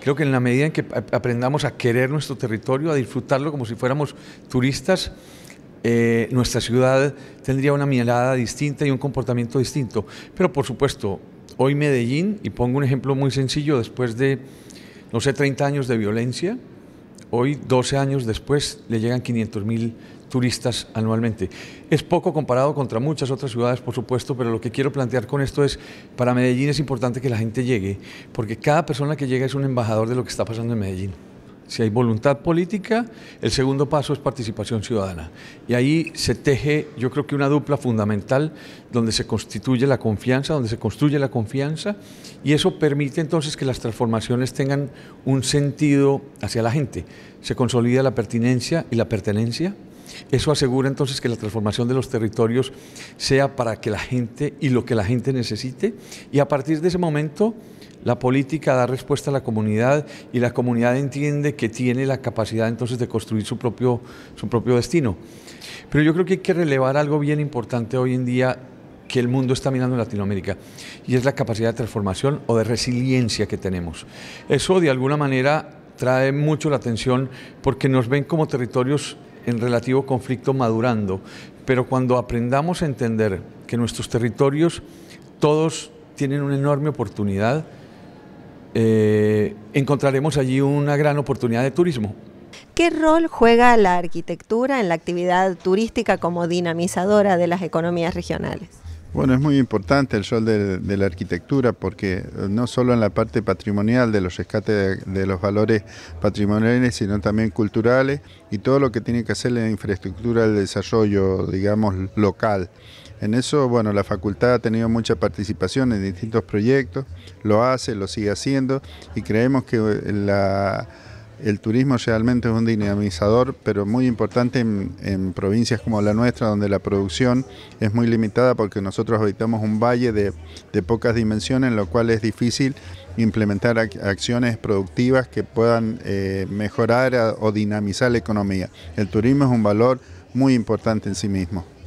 Creo que en la medida en que aprendamos a querer nuestro territorio, a disfrutarlo como si fuéramos turistas, eh, nuestra ciudad tendría una mirada distinta y un comportamiento distinto. Pero por supuesto, hoy Medellín, y pongo un ejemplo muy sencillo, después de, no sé, 30 años de violencia, hoy, 12 años después, le llegan 500 mil turistas anualmente. Es poco comparado contra muchas otras ciudades, por supuesto, pero lo que quiero plantear con esto es, para Medellín es importante que la gente llegue, porque cada persona que llega es un embajador de lo que está pasando en Medellín. Si hay voluntad política, el segundo paso es participación ciudadana. Y ahí se teje, yo creo que una dupla fundamental donde se constituye la confianza, donde se construye la confianza, y eso permite entonces que las transformaciones tengan un sentido hacia la gente. Se consolida la pertinencia y la pertenencia, eso asegura entonces que la transformación de los territorios sea para que la gente y lo que la gente necesite y a partir de ese momento la política da respuesta a la comunidad y la comunidad entiende que tiene la capacidad entonces de construir su propio, su propio destino. Pero yo creo que hay que relevar algo bien importante hoy en día que el mundo está mirando en Latinoamérica y es la capacidad de transformación o de resiliencia que tenemos. Eso de alguna manera trae mucho la atención porque nos ven como territorios en relativo conflicto madurando, pero cuando aprendamos a entender que nuestros territorios todos tienen una enorme oportunidad, eh, encontraremos allí una gran oportunidad de turismo. ¿Qué rol juega la arquitectura en la actividad turística como dinamizadora de las economías regionales? Bueno, es muy importante el rol de, la arquitectura porque eh, no solo en la parte patrimonial de los rescates de, de, los valores patrimoniales, sino también culturales y todo lo que tiene que hacer la infraestructura del desarrollo, digamos, local. En eso, bueno, la facultad ha tenido mucha participación en distintos proyectos, lo hace, lo sigue haciendo y creemos que eh, la el turismo realmente es un dinamizador, pero muy importante en, provincias como la nuestra, donde la producción es muy limitada porque nosotros habitamos un valle de, pocas dimensiones, en lo cual es difícil implementar acciones productivas que puedan eh, mejorar o dinamizar la economía. El turismo es un valor muy importante en sí mismo.